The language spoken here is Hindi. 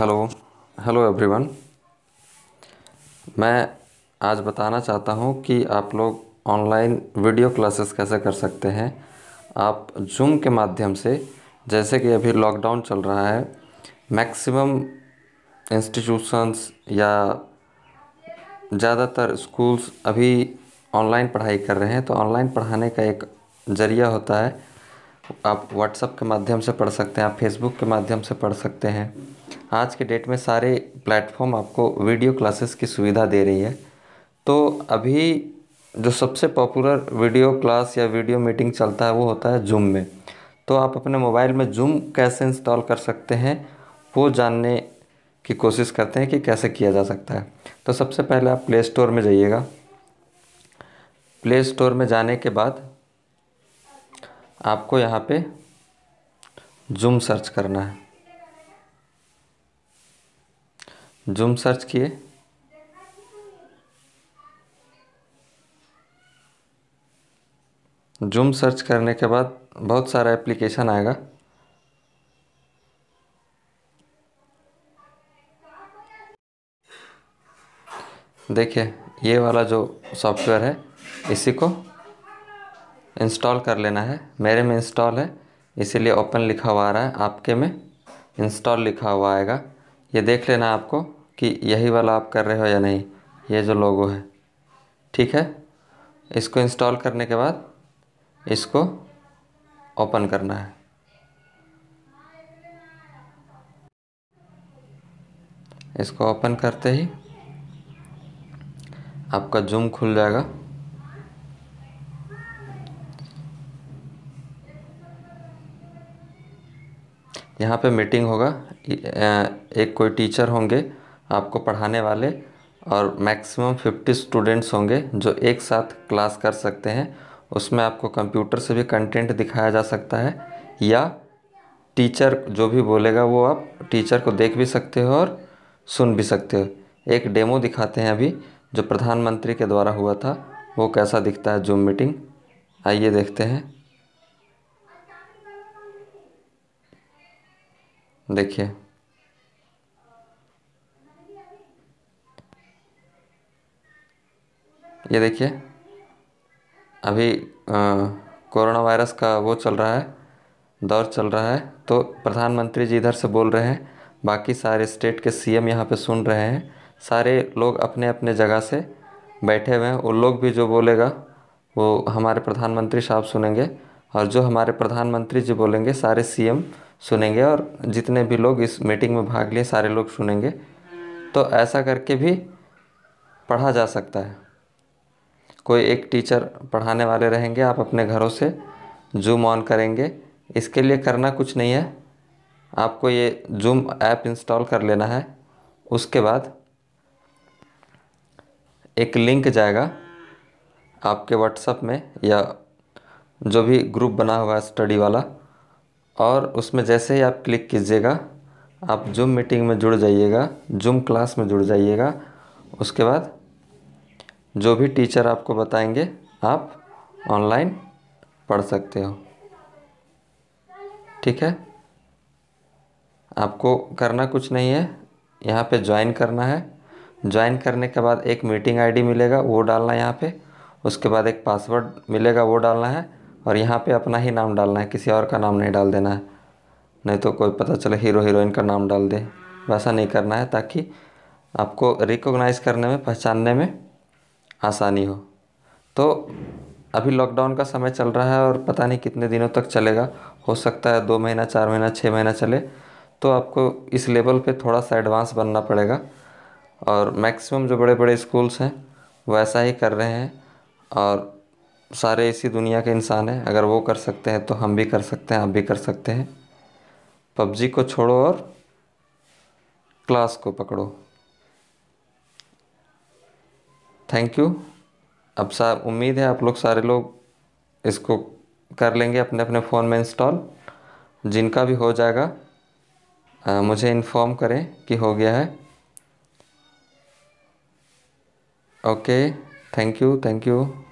हेलो हेलो एवरीवन मैं आज बताना चाहता हूँ कि आप लोग ऑनलाइन वीडियो क्लासेस कैसे कर सकते हैं आप जूम के माध्यम से जैसे कि अभी लॉकडाउन चल रहा है मैक्सिमम इंस्टीट्यूशंस या ज़्यादातर स्कूल्स अभी ऑनलाइन पढ़ाई कर रहे हैं तो ऑनलाइन पढ़ाने का एक जरिया होता है आप व्हाट्सअप के माध्यम से पढ़ सकते हैं आप फेसबुक के माध्यम से पढ़ सकते हैं आज के डेट में सारे प्लेटफॉर्म आपको वीडियो क्लासेस की सुविधा दे रही है तो अभी जो सबसे पॉपुलर वीडियो क्लास या वीडियो मीटिंग चलता है वो होता है जूम में तो आप अपने मोबाइल में जूम कैसे इंस्टॉल कर सकते हैं वो जानने की कोशिश करते हैं कि कैसे किया जा सकता है तो सबसे पहले आप प्ले स्टोर में जाइएगा प्ले स्टोर में जाने के बाद आपको यहाँ पे जूम सर्च करना है जूम सर्च किए जूम सर्च करने के बाद बहुत सारा एप्लीकेशन आएगा देखिए ये वाला जो सॉफ्टवेयर है इसी को इंस्टॉल कर लेना है मेरे में इंस्टॉल है इसीलिए ओपन लिखा हुआ आ रहा है आपके में इंस्टॉल लिखा हुआ आएगा ये देख लेना आपको कि यही वाला आप कर रहे हो या नहीं ये जो लोगो है ठीक है इसको इंस्टॉल करने के बाद इसको ओपन करना है इसको ओपन करते ही आपका जूम खुल जाएगा यहाँ पे मीटिंग होगा एक कोई टीचर होंगे आपको पढ़ाने वाले और मैक्सिमम 50 स्टूडेंट्स होंगे जो एक साथ क्लास कर सकते हैं उसमें आपको कंप्यूटर से भी कंटेंट दिखाया जा सकता है या टीचर जो भी बोलेगा वो आप टीचर को देख भी सकते हो और सुन भी सकते हो एक डेमो दिखाते हैं अभी जो प्रधानमंत्री के द्वारा हुआ था वो कैसा दिखता है जूम मीटिंग आइए देखते हैं देखिए ये देखिए अभी कोरोना वायरस का वो चल रहा है दौर चल रहा है तो प्रधानमंत्री जी इधर से बोल रहे हैं बाकी सारे स्टेट के सीएम यहाँ पर सुन रहे हैं सारे लोग अपने अपने जगह से बैठे हुए हैं उन लोग भी जो बोलेगा वो हमारे प्रधानमंत्री साहब सुनेंगे और जो हमारे प्रधानमंत्री जी बोलेंगे सारे सीएम सुनेंगे और जितने भी लोग इस मीटिंग में भाग लिए सारे लोग सुनेंगे तो ऐसा करके भी पढ़ा जा सकता है कोई एक टीचर पढ़ाने वाले रहेंगे आप अपने घरों से जूम ऑन करेंगे इसके लिए करना कुछ नहीं है आपको ये जूम ऐप इंस्टॉल कर लेना है उसके बाद एक लिंक जाएगा आपके व्हाट्सअप में या जो भी ग्रुप बना हुआ है स्टडी वाला और उसमें जैसे ही आप क्लिक कीजिएगा आप जूम मीटिंग में जुड़ जाइएगा जूम क्लास में जुड़ जाइएगा उसके बाद जो भी टीचर आपको बताएंगे आप ऑनलाइन पढ़ सकते हो ठीक है आपको करना कुछ नहीं है यहाँ पे ज्वाइन करना है ज्वाइन करने के बाद एक मीटिंग आईडी मिलेगा वो डालना है यहाँ पे उसके बाद एक पासवर्ड मिलेगा वो डालना है और यहाँ पे अपना ही नाम डालना है किसी और का नाम नहीं डाल देना है नहीं तो कोई पता चले हीरो हीरोइन का नाम डाल दे वैसा नहीं करना है ताकि आपको रिकॉग्नाइज करने में पहचानने में आसानी हो तो अभी लॉकडाउन का समय चल रहा है और पता नहीं कितने दिनों तक चलेगा हो सकता है दो महीना चार महीना छः महीना चले तो आपको इस लेवल पे थोड़ा सा एडवांस बनना पड़ेगा और मैक्सिमम जो बड़े बड़े स्कूल्स हैं वो ऐसा ही कर रहे हैं और सारे इसी दुनिया के इंसान हैं अगर वो कर सकते हैं तो हम भी कर सकते हैं आप भी कर सकते हैं पबजी को छोड़ो और क्लास को पकड़ो थैंक यू अब सा उम्मीद है आप लोग सारे लोग इसको कर लेंगे अपने अपने फ़ोन में इंस्टॉल जिनका भी हो जाएगा आ, मुझे इन्फॉर्म करें कि हो गया है okay thank you thank you